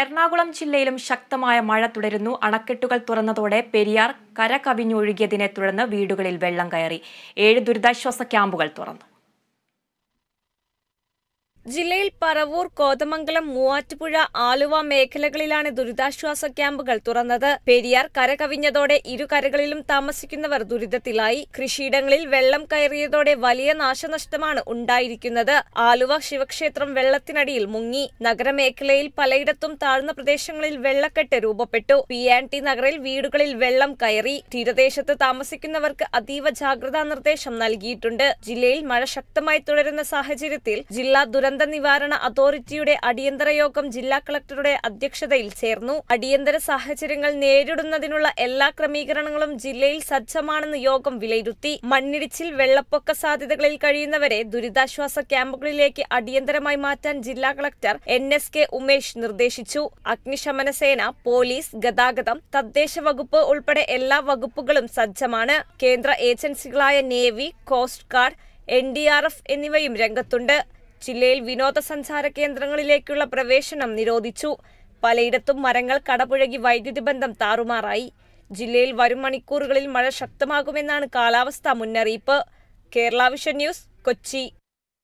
എറണാകുളം ജില്ലയിലും ശക്തമായ മഴ തുടരുന്നു അണക്കെട്ടുകൾ തുറന്നതോടെ പെരിയാർ കര കവിഞ്ഞൊഴുകിയതിനെ തുടർന്ന് വീടുകളിൽ വെള്ളം കയറി ഏഴ് ദുരിതാശ്വാസ ക്യാമ്പുകൾ തുറന്നു ജില്ലയിൽ പറവൂർ കോതമംഗലം മൂവാറ്റുപുഴ ആലുവ മേഖലകളിലാണ് ദുരിതാശ്വാസ ക്യാമ്പുകൾ തുറന്നത് പെരിയാർ കരകവിഞ്ഞതോടെ ഇരുകരകളിലും താമസിക്കുന്നവർ ദുരിതത്തിലായി കൃഷിയിടങ്ങളിൽ വെള്ളം കയറിയതോടെ വലിയ നാശനഷ്ടമാണ് ഉണ്ടായിരിക്കുന്നത് ആലുവ ശിവക്ഷേത്രം വെള്ളത്തിനടിയിൽ മുങ്ങി നഗരമേഖലയിൽ പലയിടത്തും താഴ്ന്ന പ്രദേശങ്ങളിൽ വെള്ളക്കെട്ട് രൂപപ്പെട്ടു പി ആൻഡ് ടി നഗറിൽ വീടുകളിൽ വെള്ളം കയറി തീരദേശത്ത് താമസിക്കുന്നവർക്ക് അതീവ ജാഗ്രതാ നിർദ്ദേശം നൽകിയിട്ടുണ്ട് ജില്ലയിൽ മഴ ശക്തമായി തുടരുന്ന സാഹചര്യത്തിൽ ജില്ലാ ദുരന്ത നിവാരണ അതോറിറ്റിയുടെ അടിയന്തര യോഗം ജില്ലാ കളക്ടറുടെ അധ്യക്ഷതയിൽ ചേർന്നു അടിയന്തര സാഹചര്യങ്ങൾ നേരിടുന്നതിനുള്ള എല്ലാ ക്രമീകരണങ്ങളും ജില്ലയിൽ സജ്ജമാണെന്ന് യോഗം വിലയിരുത്തി മണ്ണിടിച്ചിൽ വെള്ളപ്പൊക്ക സാധ്യതകളിൽ കഴിയുന്നവരെ ദുരിതാശ്വാസ ക്യാമ്പുകളിലേക്ക് അടിയന്തരമായി മാറ്റാൻ ജില്ലാ collector N S K Umesh നിർദ്ദേശിച്ചു അഗ്നിശമന സേന പോലീസ് ഗതാഗതം തദ്ദേശ വകുപ്പ് ഉൾപ്പെടെ എല്ലാ വകുപ്പുകളും സജ്ജമാണ് കേന്ദ്ര ഏജൻസികളായ navy coast guard N D R F എന്നിവയും രംഗത്തുണ്ട് ജില്ലയിൽ വിനോദസഞ്ചാര കേന്ദ്രങ്ങളിലേക്കുള്ള പ്രവേശനം നിരോധിച്ചു പലയിടത്തും മരങ്ങൾ കടപുഴകി വൈദ്യുതി ബന്ധം താറുമാറായി ജില്ലയിൽ വരും മണിക്കൂറുകളിൽ മഴ ശക്തമാകുമെന്നാണ് കാലാവസ്ഥാ മുന്നറിയിപ്പ് കേരള വിഷൻ ന്യൂസ് കൊച്ചി